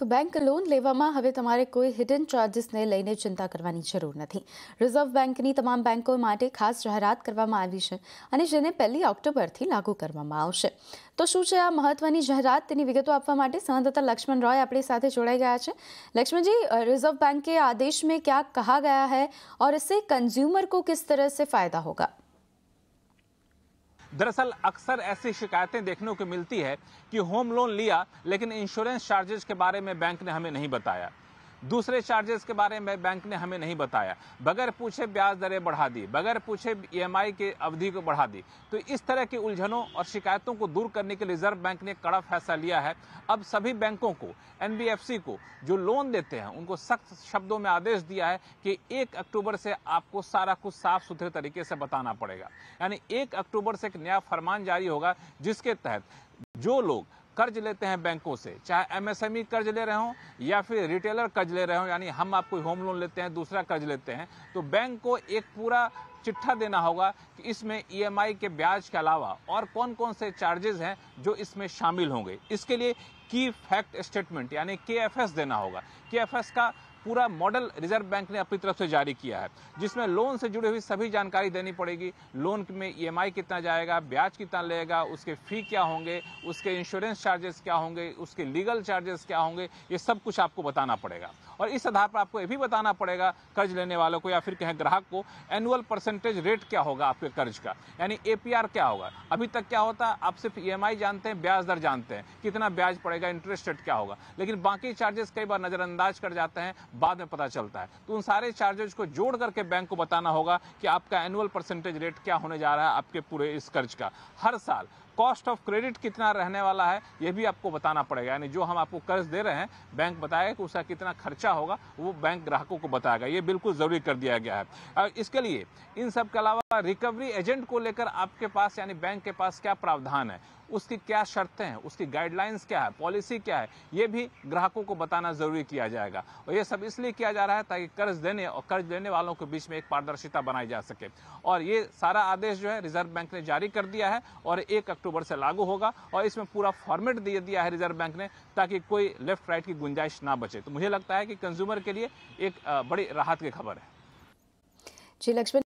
તો bank credit લેવામાં હવે તમારે કોઈ હિડન ચાર્जेस ને લઈને ચિંતા કરવાની જરૂર નથી રિઝર્વ બેંક ની તમામ બેંકો માટે ખાસ જાહેરાત કરવામાં આવી છે અને જેને 1 ઓક્ટોબર થી લાગુ કરવામાં આવશે તો શું છે આ મહત્વની જાહેરાત તેની વિગતો આપવા માટે સંમધતા લક્ષ્મણ રોય આપણી સાથે જોડાય ગયા છે લક્ષ્મણજી રિઝર્વ બેંક કે આદેશ મેં શું કહા ગયા હૈ ઓર ઇસે કન્ઝ્યુમર કો કિસ તરહ સે ફાયદા હોગા दरअसल अक्सर ऐसी शिकायतें देखने को मिलती है कि होम लोन लिया लेकिन इंश्योरेंस चार्जेज के बारे में बैंक ने हमें नहीं बताया दूसरे चार्जेस के बारे में बैंक ने हमें नहीं बताया बगैर पूछे ब्याज दरें बढ़ा दी बगैर पूछे ई e के अवधि को बढ़ा दी तो इस तरह की उलझनों और शिकायतों को दूर करने के लिए रिजर्व बैंक ने कड़ा फैसला लिया है अब सभी बैंकों को एन को जो लोन देते हैं उनको सख्त शब्दों में आदेश दिया है कि एक अक्टूबर से आपको सारा कुछ साफ सुथरे तरीके से बताना पड़ेगा यानी एक अक्टूबर से एक नया फरमान जारी होगा जिसके तहत जो लोग कर्ज लेते हैं बैंकों से चाहे एमएसएमई कर्ज ले रहे हों या फिर रिटेलर कर्ज ले रहे हों यानी हम आपको होम लोन लेते हैं दूसरा कर्ज लेते हैं तो बैंक को एक पूरा चिट्ठा देना होगा कि इसमें ईएमआई के ब्याज के अलावा और कौन कौन से चार्जेज हैं जो इसमें शामिल होंगे इसके लिए की फैक्ट स्टेटमेंट यानी के देना होगा के का पूरा मॉडल रिजर्व बैंक ने अपनी तरफ से जारी किया है जिसमें लोन से जुड़ी हुई सभी जानकारी देनी पड़ेगी लोन में ई e कितना जाएगा ब्याज कितना लेगा उसके फ़ी क्या होंगे उसके इंश्योरेंस चार्जेस क्या होंगे उसके लीगल चार्जेस क्या होंगे ये सब कुछ आपको बताना पड़ेगा और इस आधार पर आपको ये भी बताना पड़ेगा कर्ज लेने वालों को या फिर कहें ग्राहक को एनुअल परसेंटेज रेट क्या होगा आपके कर्ज का यानी ए क्या होगा अभी तक क्या होता आप सिर्फ ई e जानते हैं ब्याज दर जानते हैं कितना ब्याज पड़ेगा इंटरेस्ट रेट क्या होगा लेकिन बाकी चार्जेस कई बार नज़रअंदाज कर जाते हैं बाद में पता चलता है तो उन सारे चार्जेज को जोड़ करके बैंक को बताना होगा कि आपका एनुअल परसेंटेज रेट क्या होने जा रहा है आपके पूरे इस कर्ज का हर साल कॉस्ट ऑफ क्रेडिट कितना रहने वाला है ये भी आपको बताना पड़ेगा यानी जो हम आपको कर्ज दे रहे हैं बैंक बताएगा कि उसका कितना खर्चा होगा वो बैंक ग्राहकों को बताएगा ये बिल्कुल ज़रूरी कर दिया गया है इसके लिए इन सब के अलावा रिकवरी एजेंट को लेकर आपके पास यानी बैंक के पास क्या प्रावधान है उसकी क्या शर्तें हैं उसकी गाइडलाइंस क्या है पॉलिसी क्या है ये भी ग्राहकों को बताना जरूरी किया जाएगा और ये सब इसलिए किया जा रहा है ताकि कर्ज देने और कर्ज लेने वालों के बीच में एक पारदर्शिता बनाई जा सके और ये सारा आदेश जो है रिजर्व बैंक ने जारी कर दिया है और एक अक्टूबर अक्टूबर से लागू होगा और इसमें पूरा फॉर्मेट दे दिया है रिजर्व बैंक ने ताकि कोई लेफ्ट राइट की गुंजाइश ना बचे तो मुझे लगता है कि कंज्यूमर के लिए एक बड़ी राहत की खबर है जी लक्ष्मण